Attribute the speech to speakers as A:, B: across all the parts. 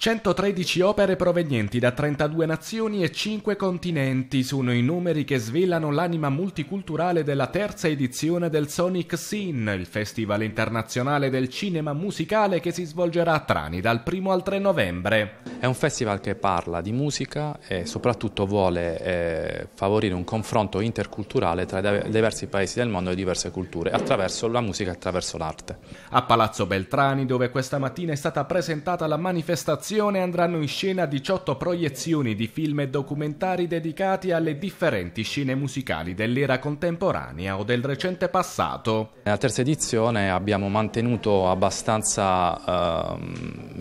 A: 113 opere provenienti da 32 nazioni e 5 continenti sono i numeri che svelano l'anima multiculturale della terza edizione del Sonic Scene, il festival internazionale del cinema musicale che si svolgerà a Trani dal 1 al 3 novembre. È un festival che parla di musica
B: e soprattutto vuole eh, favorire un confronto interculturale tra i diversi paesi del mondo e diverse culture attraverso la
A: musica e attraverso l'arte. A Palazzo Beltrani, dove questa mattina è stata presentata la manifestazione edizione andranno in scena 18 proiezioni di film e documentari dedicati alle differenti scene musicali dell'era contemporanea o del recente passato. Nella terza edizione abbiamo mantenuto abbastanza eh,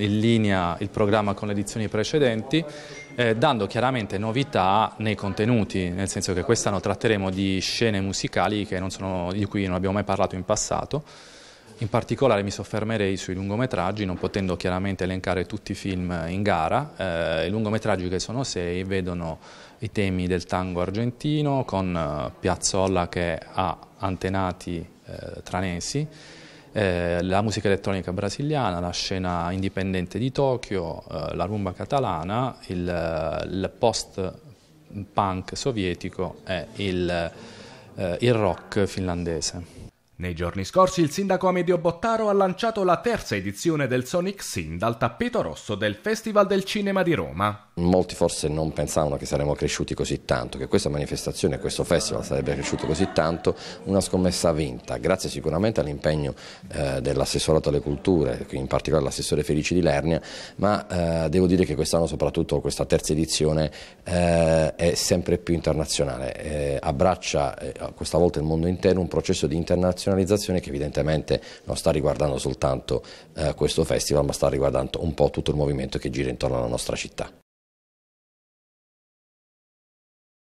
A: in linea
B: il programma con le edizioni precedenti eh, dando chiaramente novità nei contenuti, nel senso che quest'anno tratteremo di scene musicali non sono, di cui non abbiamo mai parlato in passato in particolare mi soffermerei sui lungometraggi, non potendo chiaramente elencare tutti i film in gara. Eh, I lungometraggi che sono sei vedono i temi del tango argentino con eh, Piazzolla che ha antenati eh, tranesi, eh, la musica elettronica brasiliana, la scena indipendente di Tokyo, eh, la rumba catalana, il, il post-punk
A: sovietico e il, eh, il rock finlandese. Nei giorni scorsi il sindaco Amedeo Bottaro ha lanciato la terza edizione del Sonic Sin dal tappeto rosso del Festival del Cinema di Roma.
C: Molti forse non pensavano che saremmo cresciuti così tanto, che questa manifestazione, questo festival sarebbe cresciuto così tanto, una scommessa vinta, grazie sicuramente all'impegno eh, dell'assessorato alle culture, in particolare l'assessore Felici di Lernia, ma eh, devo dire che quest'anno soprattutto questa terza edizione eh, è sempre più internazionale, eh, abbraccia eh, questa volta il mondo intero un processo di internazionalizzazione che evidentemente non sta riguardando soltanto eh, questo festival, ma sta riguardando un po' tutto il movimento che gira intorno alla nostra città.